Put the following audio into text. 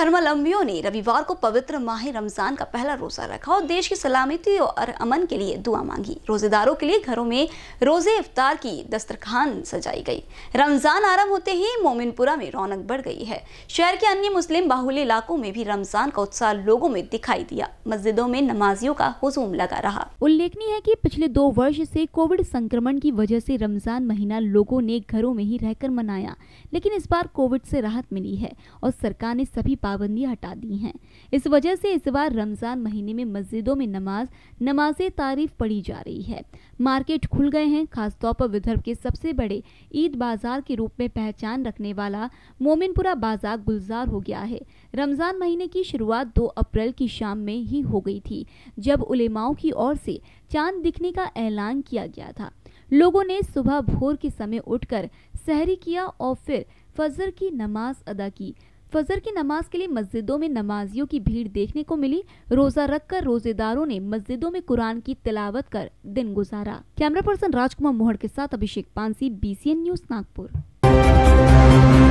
धर्मावलंबियों ने रविवार को पवित्र माह रमजान का पहला रोजा रखा और देश की सलामती और अमन के लिए दुआ मांगी रोजेदारों के लिए घरों में रोजे इफ्तार की दस्तरखान सजाई गई रमजान आरंभ होते ही मोमिनपुरा में रौनक बढ़ गई है शहर के अन्य मुस्लिम बाहुल्य इलाकों में भी रमजान का उत्साह लोगों में दिखाई दिया मस्जिदों में नमाजियों का हुजूम लगा रहा उल्लेखनीय है की पिछले दो वर्ष ऐसी कोविड संक्रमण की वजह ऐसी रमजान महीना लोगों ने घरों में ही रहकर मनाया लेकिन इस बार कोविड ऐसी राहत मिली है और सरकार ने सभी पाबंदी हटा दी हैं इस वजह से इस बार रमज़ान महीने में मस्जिदों में नमाज नमाज तारीफ पढ़ी जा रही है मार्केट खुल गए हैं खासतौर पर विदर्भ के सबसे बड़े ईद बाजार के रूप में पहचान रखने वाला मोमिनपुरा बाजार गुलजार हो गया है रमज़ान महीने की शुरुआत दो अप्रैल की शाम में ही हो गई थी जब उलेमाओं की ओर से चांद दिखने का ऐलान किया गया था लोगों ने सुबह भोर के समय उठकर सहरी किया और फिर फजर की नमाज अदा की फजर की नमाज के लिए मस्जिदों में नमाजियों की भीड़ देखने को मिली रोजा रखकर रोजेदारों ने मस्जिदों में कुरान की तिलावत कर दिन गुजारा कैमरा पर्सन राजकुमार मोहर के साथ अभिषेक पानसी बी न्यूज नागपुर